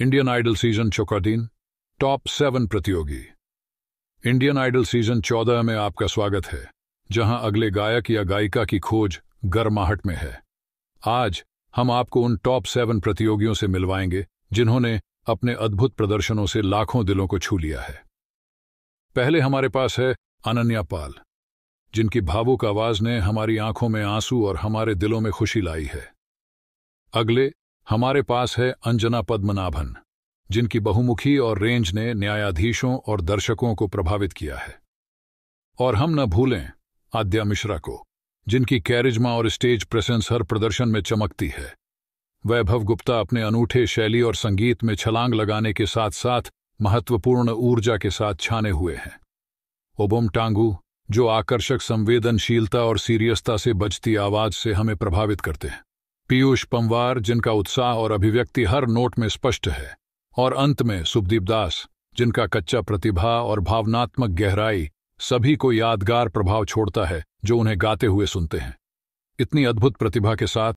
Indian Idol season चौकाटीन top seven प्रतियोगी Indian Idol season चौदह में आपका स्वागत है जहां अगले गायक या गायिका की खोज गर्माहट में है आज हम आपको उन टॉप सेवन प्रतियोगियों से मिलवाएंगे जिन्होंने अपने अद्भुत प्रदर्शनों से लाखों दिलों को छू लिया है पहले हमारे पास है अनन्या पाल जिनकी भावुक आवाज ने हमारी आंखों में आंसू और हमारे दिलों में खुशी लाई है अगले हमारे पास है अंजना पद्मनाभन जिनकी बहुमुखी और रेंज ने न्यायाधीशों और दर्शकों को प्रभावित किया है और हम न भूलें आद्या मिश्रा को जिनकी कैरिज्मा और स्टेज प्रेसेंस हर प्रदर्शन में चमकती है वैभव गुप्ता अपने अनूठे शैली और संगीत में छलांग लगाने के साथ साथ महत्वपूर्ण ऊर्जा के साथ छाने हुए हैं ओबोम टांगू जो आकर्षक संवेदनशीलता और सीरियसता से बचती आवाज से हमें प्रभावित करते हैं पीयूष पंवार जिनका उत्साह और अभिव्यक्ति हर नोट में स्पष्ट है और अंत में सुखदीप दास जिनका कच्चा प्रतिभा और भावनात्मक गहराई सभी को यादगार प्रभाव छोड़ता है जो उन्हें गाते हुए सुनते हैं इतनी अद्भुत प्रतिभा के साथ